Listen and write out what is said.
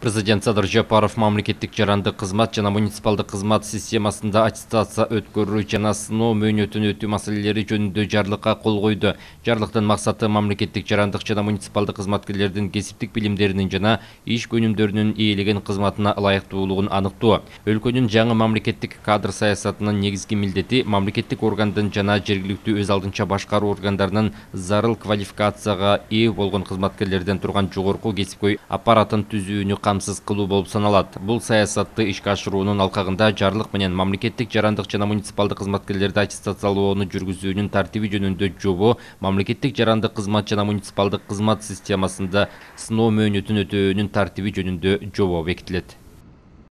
Президент Садыр Жапаров мамлекеттік жаранды қызмат жана муниципалды қызмат системасында аттестация өткөрүү жана сыноо мөөнөтүн өтүү маселелери жөнүндө жарлыкка кол койду. Жарлыктын максаты мамлекеттик жарандык жана муниципалдык кызматкерлердин кесиптик билимдеринин жана иш көнүмдөрүнүн ээлеген кызматына ылайыктуулугун аныктоо. Өлкөнүн жаңы мамлекеттик кадр саясатынын негизги милдети мамлекеттик органдын жана жергиликтүү өз алдынча башкаруу органдарынын зарыл квалификацияга ээ болгон кызматкерлерден турган жогорку кесипкөй аппаратын түзүүнү Қамсыз қылу болып саналады. Бұл саясатты ишке ашыруының алқағында жарлык менен мамлекеттік жарандық жана муниципалдык кызматкерлерди аттестациялоону жүргүзүүнүн тартиби жөнүндө жобо мамлекеттик жарандык кызмат жана муниципалдык кызмат системасында сыноо мөөнөтүн өтөөнүн тартиби жөнүндө жобо бекитилет